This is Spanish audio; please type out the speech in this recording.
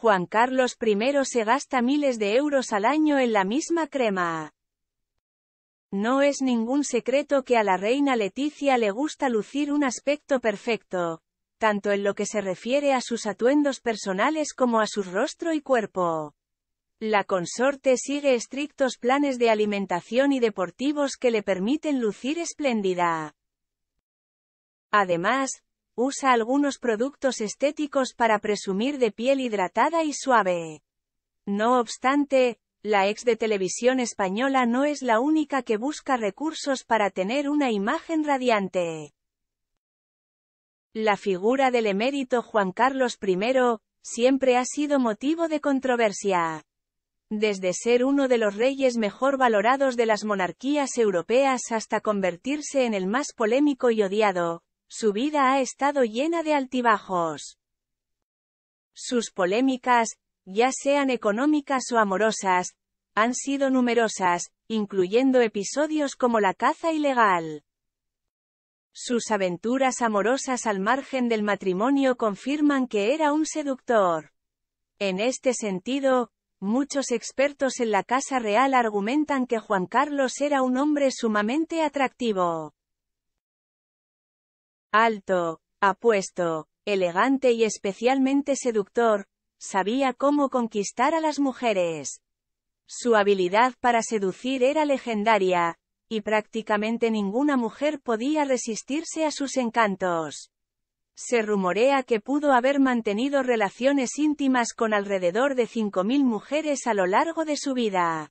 Juan Carlos I se gasta miles de euros al año en la misma crema. No es ningún secreto que a la reina Leticia le gusta lucir un aspecto perfecto, tanto en lo que se refiere a sus atuendos personales como a su rostro y cuerpo. La consorte sigue estrictos planes de alimentación y deportivos que le permiten lucir espléndida. Además, usa algunos productos estéticos para presumir de piel hidratada y suave. No obstante, la ex de televisión española no es la única que busca recursos para tener una imagen radiante. La figura del emérito Juan Carlos I, siempre ha sido motivo de controversia. Desde ser uno de los reyes mejor valorados de las monarquías europeas hasta convertirse en el más polémico y odiado, su vida ha estado llena de altibajos. Sus polémicas, ya sean económicas o amorosas, han sido numerosas, incluyendo episodios como la caza ilegal. Sus aventuras amorosas al margen del matrimonio confirman que era un seductor. En este sentido, muchos expertos en la Casa Real argumentan que Juan Carlos era un hombre sumamente atractivo. Alto, apuesto, elegante y especialmente seductor, sabía cómo conquistar a las mujeres. Su habilidad para seducir era legendaria, y prácticamente ninguna mujer podía resistirse a sus encantos. Se rumorea que pudo haber mantenido relaciones íntimas con alrededor de 5.000 mujeres a lo largo de su vida.